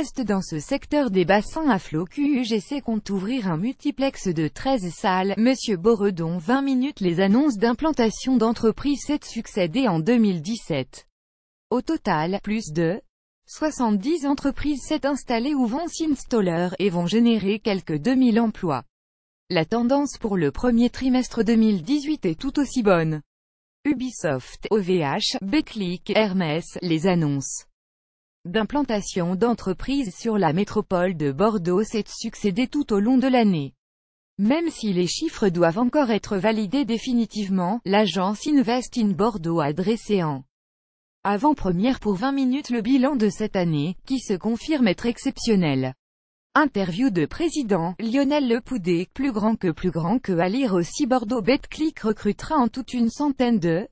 C'est dans ce secteur des bassins à flot QUGC compte ouvrir un multiplex de 13 salles. Monsieur Boredon 20 minutes Les annonces d'implantation d'entreprises s'est succédées en 2017. Au total, plus de 70 entreprises s'est installées ou vont s'installer, et vont générer quelques 2000 emplois. La tendance pour le premier trimestre 2018 est tout aussi bonne. Ubisoft, OVH, Beclic, Hermès, les annonces d'implantation d'entreprises sur la métropole de Bordeaux s'est succédé tout au long de l'année. Même si les chiffres doivent encore être validés définitivement, l'agence Invest in Bordeaux a dressé en avant-première pour 20 minutes le bilan de cette année, qui se confirme être exceptionnel. Interview de président, Lionel Lepoudé, plus grand que plus grand que à lire aussi Bordeaux BetClick recrutera en toute une centaine de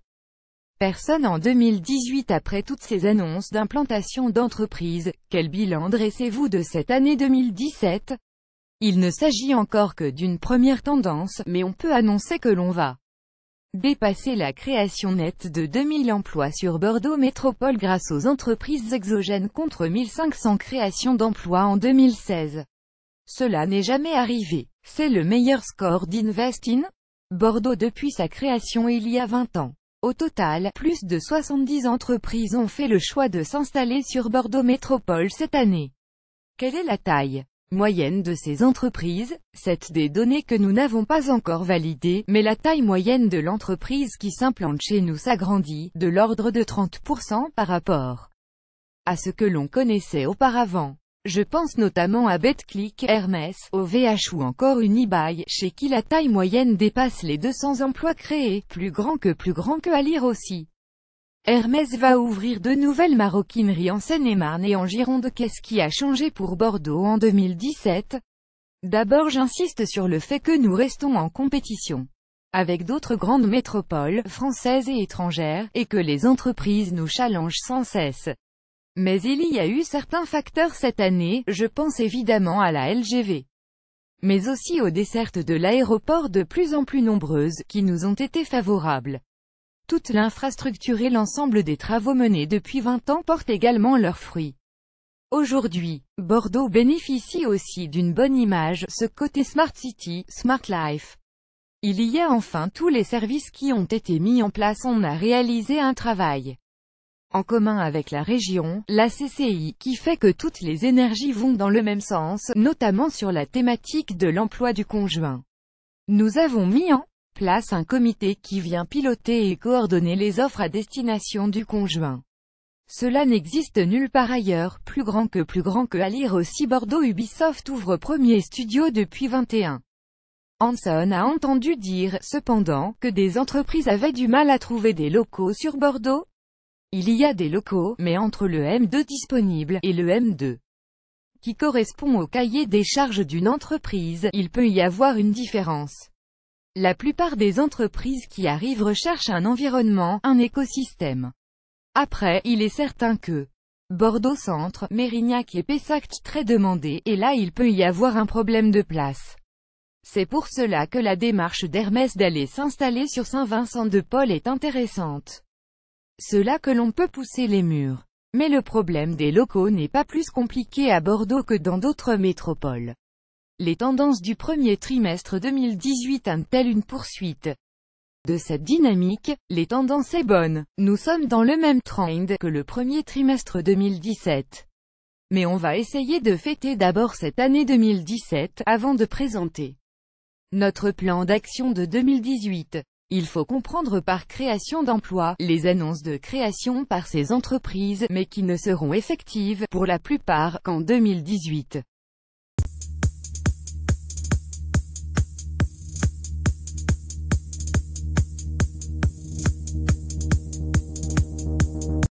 Personne en 2018 après toutes ces annonces d'implantation d'entreprises. Quel bilan dressez-vous de cette année 2017 Il ne s'agit encore que d'une première tendance, mais on peut annoncer que l'on va dépasser la création nette de 2000 emplois sur Bordeaux Métropole grâce aux entreprises exogènes contre 1500 créations d'emplois en 2016. Cela n'est jamais arrivé. C'est le meilleur score d'Invest in Bordeaux depuis sa création il y a 20 ans. Au total, plus de 70 entreprises ont fait le choix de s'installer sur Bordeaux Métropole cette année. Quelle est la taille moyenne de ces entreprises C'est des données que nous n'avons pas encore validées, mais la taille moyenne de l'entreprise qui s'implante chez nous s'agrandit, de l'ordre de 30% par rapport à ce que l'on connaissait auparavant. Je pense notamment à Betclic, Hermès, OVH ou encore Unibail, chez qui la taille moyenne dépasse les 200 emplois créés, plus grand que plus grand que à lire aussi. Hermès va ouvrir de nouvelles maroquineries en Seine-et-Marne et en Gironde. Qu'est-ce qui a changé pour Bordeaux en 2017 D'abord j'insiste sur le fait que nous restons en compétition avec d'autres grandes métropoles, françaises et étrangères, et que les entreprises nous challengent sans cesse. Mais il y a eu certains facteurs cette année, je pense évidemment à la LGV. Mais aussi aux dessertes de l'aéroport de plus en plus nombreuses, qui nous ont été favorables. Toute l'infrastructure et l'ensemble des travaux menés depuis 20 ans portent également leurs fruits. Aujourd'hui, Bordeaux bénéficie aussi d'une bonne image, ce côté Smart City, Smart Life. Il y a enfin tous les services qui ont été mis en place, on a réalisé un travail en commun avec la région, la CCI, qui fait que toutes les énergies vont dans le même sens, notamment sur la thématique de l'emploi du conjoint. Nous avons mis en place un comité qui vient piloter et coordonner les offres à destination du conjoint. Cela n'existe nulle part ailleurs, plus grand que plus grand que à lire aussi Bordeaux Ubisoft ouvre premier studio depuis 21. Hanson a entendu dire, cependant, que des entreprises avaient du mal à trouver des locaux sur Bordeaux, il y a des locaux, mais entre le M2 disponible, et le M2 qui correspond au cahier des charges d'une entreprise, il peut y avoir une différence. La plupart des entreprises qui arrivent recherchent un environnement, un écosystème. Après, il est certain que Bordeaux Centre, Mérignac et Pessac très demandés, et là il peut y avoir un problème de place. C'est pour cela que la démarche d'Hermès d'aller s'installer sur Saint-Vincent-de-Paul est intéressante. Cela que l'on peut pousser les murs. Mais le problème des locaux n'est pas plus compliqué à Bordeaux que dans d'autres métropoles. Les tendances du premier trimestre 2018 ont elles une poursuite de cette dynamique, les tendances sont bonnes. Nous sommes dans le même trend que le premier trimestre 2017. Mais on va essayer de fêter d'abord cette année 2017, avant de présenter notre plan d'action de 2018. Il faut comprendre par création d'emplois, les annonces de création par ces entreprises, mais qui ne seront effectives, pour la plupart, qu'en 2018.